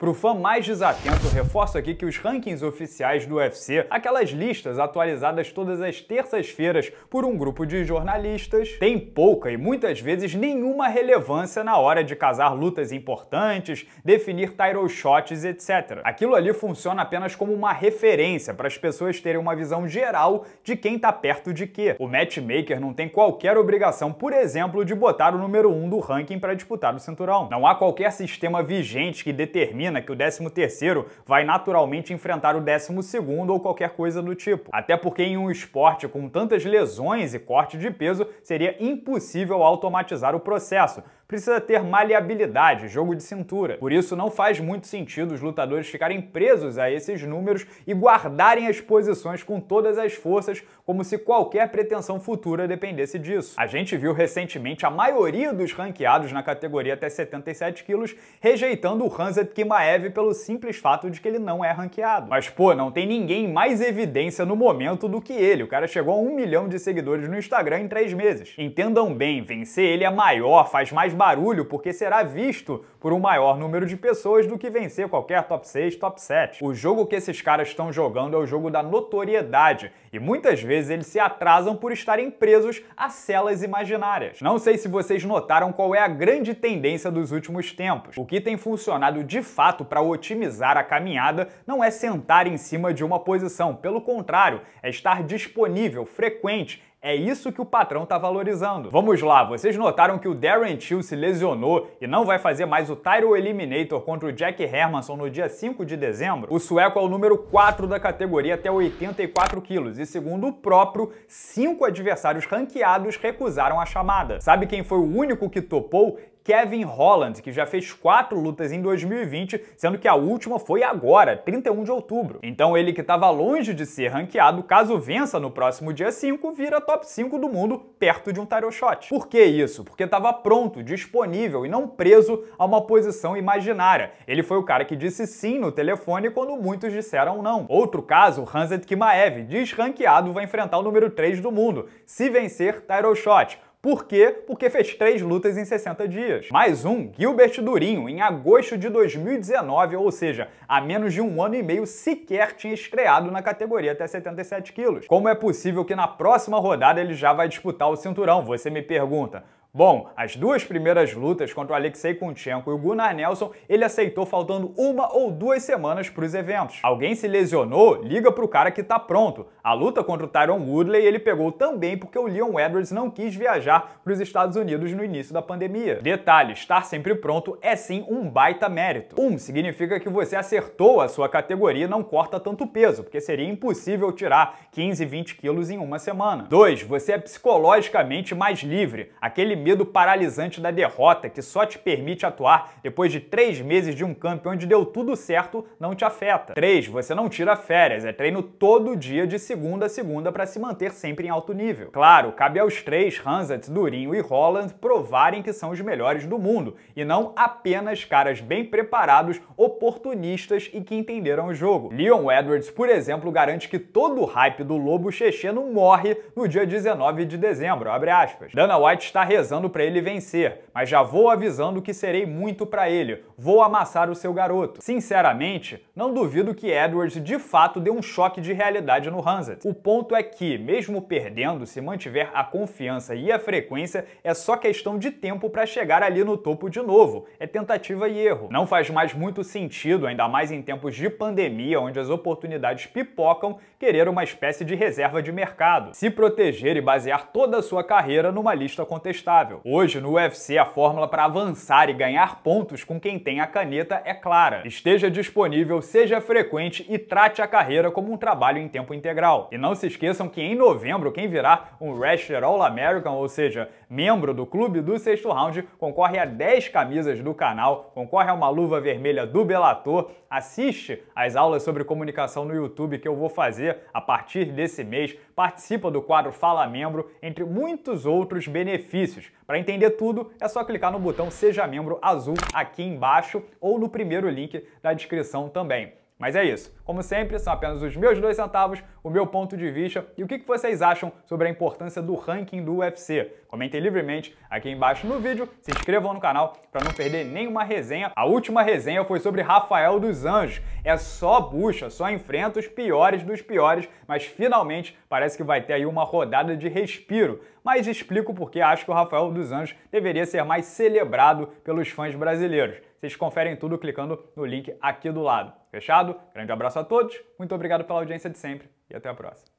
Para o fã mais desatento, reforço aqui que os rankings oficiais do UFC, aquelas listas atualizadas todas as terças-feiras por um grupo de jornalistas, têm pouca e muitas vezes nenhuma relevância na hora de casar lutas importantes, definir title shots, etc. Aquilo ali funciona apenas como uma referência para as pessoas terem uma visão geral de quem está perto de quê. O matchmaker não tem qualquer obrigação, por exemplo, de botar o número 1 um do ranking para disputar o cinturão. Não há qualquer sistema vigente que determine determina que o 13º vai naturalmente enfrentar o 12º ou qualquer coisa do tipo. Até porque em um esporte com tantas lesões e corte de peso, seria impossível automatizar o processo, precisa ter maleabilidade, jogo de cintura. Por isso, não faz muito sentido os lutadores ficarem presos a esses números e guardarem as posições com todas as forças, como se qualquer pretensão futura dependesse disso. A gente viu recentemente a maioria dos ranqueados na categoria até 77 quilos rejeitando o Hanzat Kimaev pelo simples fato de que ele não é ranqueado. Mas, pô, não tem ninguém mais evidência no momento do que ele. O cara chegou a um milhão de seguidores no Instagram em três meses. Entendam bem, vencer ele é maior, faz mais barulho porque será visto por um maior número de pessoas do que vencer qualquer top 6, top 7. O jogo que esses caras estão jogando é o jogo da notoriedade e muitas vezes eles se atrasam por estarem presos a celas imaginárias. Não sei se vocês notaram qual é a grande tendência dos últimos tempos. O que tem funcionado de fato para otimizar a caminhada não é sentar em cima de uma posição, pelo contrário, é estar disponível, frequente é isso que o patrão tá valorizando. Vamos lá, vocês notaram que o Darren Till se lesionou e não vai fazer mais o Tyro Eliminator contra o Jack Hermanson no dia 5 de dezembro? O sueco é o número 4 da categoria até 84 quilos e, segundo o próprio, cinco adversários ranqueados recusaram a chamada. Sabe quem foi o único que topou? Kevin Holland, que já fez quatro lutas em 2020, sendo que a última foi agora, 31 de outubro. Então ele que estava longe de ser ranqueado, caso vença no próximo dia 5, vira top 5 do mundo perto de um title shot. Por que isso? Porque estava pronto, disponível e não preso a uma posição imaginária. Ele foi o cara que disse sim no telefone quando muitos disseram não. Outro caso, Hanset Kimaev, desranqueado, vai enfrentar o número 3 do mundo. Se vencer, title shot. Por quê? Porque fez três lutas em 60 dias. Mais um, Gilbert Durinho, em agosto de 2019, ou seja, há menos de um ano e meio sequer tinha estreado na categoria até 77 quilos. Como é possível que na próxima rodada ele já vai disputar o cinturão? Você me pergunta. Bom, as duas primeiras lutas contra o Alexei Kunchenko e o Gunnar Nelson, ele aceitou faltando uma ou duas semanas para os eventos. Alguém se lesionou? Liga para o cara que está pronto. A luta contra o Tyron Woodley ele pegou também porque o Leon Edwards não quis viajar para os Estados Unidos no início da pandemia. Detalhe, estar sempre pronto é sim um baita mérito. Um, significa que você acertou a sua categoria e não corta tanto peso, porque seria impossível tirar 15, 20 quilos em uma semana. Dois, você é psicologicamente mais livre. Aquele medo paralisante da derrota que só te permite atuar depois de três meses de um campo onde deu tudo certo não te afeta. 3. Você não tira férias, é treino todo dia de segunda a segunda para se manter sempre em alto nível. Claro, cabe aos três, Hansat, Durinho e Holland, provarem que são os melhores do mundo e não apenas caras bem preparados, oportunistas e que entenderam o jogo. Leon Edwards, por exemplo, garante que todo o hype do lobo checheno morre no dia 19 de dezembro. Dana White está rezando rezando para ele vencer, mas já vou avisando que serei muito para ele, vou amassar o seu garoto. Sinceramente, não duvido que Edwards de fato deu um choque de realidade no Hanset. O ponto é que, mesmo perdendo, se mantiver a confiança e a frequência, é só questão de tempo para chegar ali no topo de novo. É tentativa e erro. Não faz mais muito sentido, ainda mais em tempos de pandemia, onde as oportunidades pipocam, querer uma espécie de reserva de mercado. Se proteger e basear toda a sua carreira numa lista contestada. Hoje, no UFC, a fórmula para avançar e ganhar pontos com quem tem a caneta é clara. Esteja disponível, seja frequente e trate a carreira como um trabalho em tempo integral. E não se esqueçam que em novembro, quem virá um Wrestler All-American, ou seja, membro do clube do sexto round, concorre a 10 camisas do canal, concorre a uma luva vermelha do Belator, assiste às aulas sobre comunicação no YouTube que eu vou fazer a partir desse mês, participa do quadro Fala Membro, entre muitos outros benefícios. Para entender tudo, é só clicar no botão Seja Membro azul aqui embaixo ou no primeiro link da descrição também. Mas é isso. Como sempre, são apenas os meus dois centavos, o meu ponto de vista e o que vocês acham sobre a importância do ranking do UFC. Comentem livremente aqui embaixo no vídeo, se inscrevam no canal para não perder nenhuma resenha. A última resenha foi sobre Rafael dos Anjos. É só bucha, só enfrenta os piores dos piores, mas finalmente parece que vai ter aí uma rodada de respiro. Mas explico porque acho que o Rafael dos Anjos deveria ser mais celebrado pelos fãs brasileiros. Vocês conferem tudo clicando no link aqui do lado. Fechado? Grande abraço a todos, muito obrigado pela audiência de sempre e até a próxima.